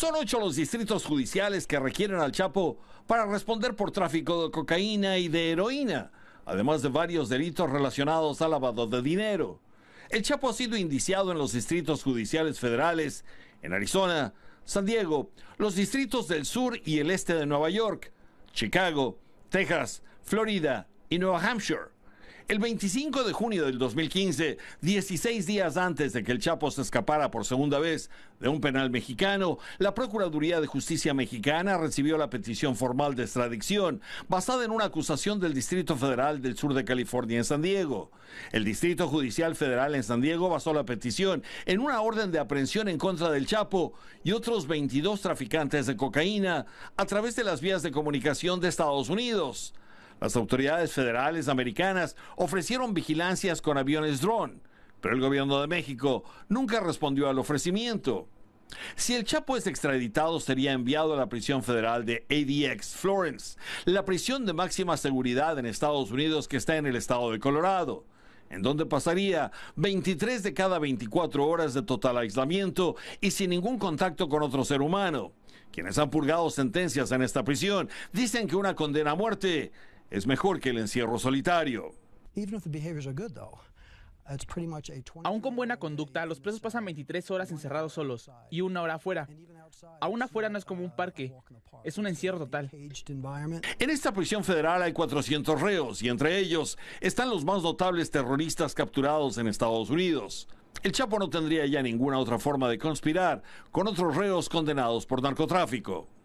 Son ocho los distritos judiciales que requieren al Chapo para responder por tráfico de cocaína y de heroína, además de varios delitos relacionados al lavado de dinero. El Chapo ha sido indiciado en los distritos judiciales federales, en Arizona, San Diego, los distritos del sur y el este de Nueva York, Chicago, Texas, Florida y Nueva Hampshire. El 25 de junio del 2015, 16 días antes de que el Chapo se escapara por segunda vez de un penal mexicano, la Procuraduría de Justicia Mexicana recibió la petición formal de extradición basada en una acusación del Distrito Federal del Sur de California en San Diego. El Distrito Judicial Federal en San Diego basó la petición en una orden de aprehensión en contra del Chapo y otros 22 traficantes de cocaína a través de las vías de comunicación de Estados Unidos. Las autoridades federales americanas ofrecieron vigilancias con aviones dron, pero el gobierno de México nunca respondió al ofrecimiento. Si el Chapo es extraditado, sería enviado a la prisión federal de ADX Florence, la prisión de máxima seguridad en Estados Unidos que está en el estado de Colorado, en donde pasaría 23 de cada 24 horas de total aislamiento y sin ningún contacto con otro ser humano. Quienes han purgado sentencias en esta prisión dicen que una condena a muerte es mejor que el encierro solitario. Aún con buena conducta, los presos pasan 23 horas encerrados solos y una hora afuera. Aún afuera no es como un parque, es un encierro total. En esta prisión federal hay 400 reos y entre ellos están los más notables terroristas capturados en Estados Unidos. El Chapo no tendría ya ninguna otra forma de conspirar con otros reos condenados por narcotráfico.